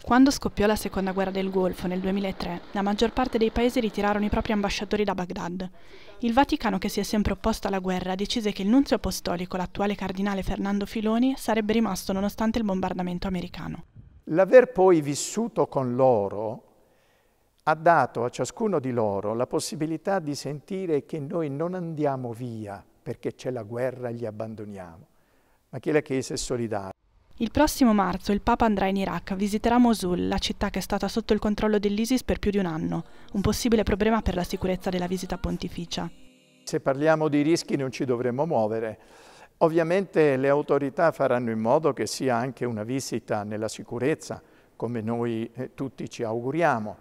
Quando scoppiò la seconda guerra del Golfo nel 2003, la maggior parte dei paesi ritirarono i propri ambasciatori da Baghdad. Il Vaticano, che si è sempre opposto alla guerra, decise che il nunzio apostolico, l'attuale cardinale Fernando Filoni, sarebbe rimasto nonostante il bombardamento americano. L'aver poi vissuto con loro ha dato a ciascuno di loro la possibilità di sentire che noi non andiamo via perché c'è la guerra e li abbandoniamo, ma che la Chiesa è solidale. Il prossimo marzo il Papa andrà in Iraq, visiterà Mosul, la città che è stata sotto il controllo dell'ISIS per più di un anno, un possibile problema per la sicurezza della visita pontificia. Se parliamo di rischi non ci dovremmo muovere. Ovviamente le autorità faranno in modo che sia anche una visita nella sicurezza, come noi eh, tutti ci auguriamo,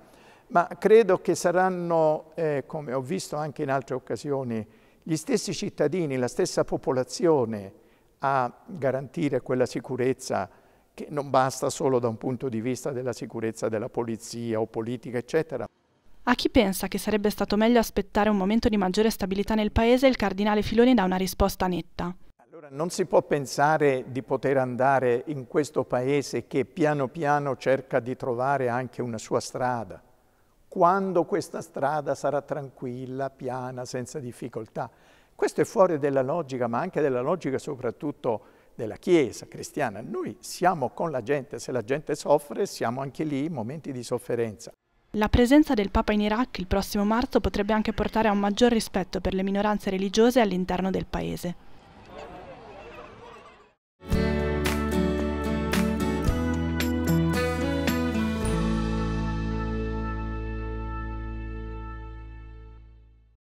ma credo che saranno, eh, come ho visto anche in altre occasioni, gli stessi cittadini, la stessa popolazione a garantire quella sicurezza che non basta solo da un punto di vista della sicurezza della polizia o politica, eccetera. A chi pensa che sarebbe stato meglio aspettare un momento di maggiore stabilità nel Paese, il cardinale Filoni dà una risposta netta. Allora, non si può pensare di poter andare in questo Paese che piano piano cerca di trovare anche una sua strada. Quando questa strada sarà tranquilla, piana, senza difficoltà. Questo è fuori della logica, ma anche della logica soprattutto della Chiesa cristiana. Noi siamo con la gente, se la gente soffre siamo anche lì in momenti di sofferenza. La presenza del Papa in Iraq il prossimo marzo potrebbe anche portare a un maggior rispetto per le minoranze religiose all'interno del Paese.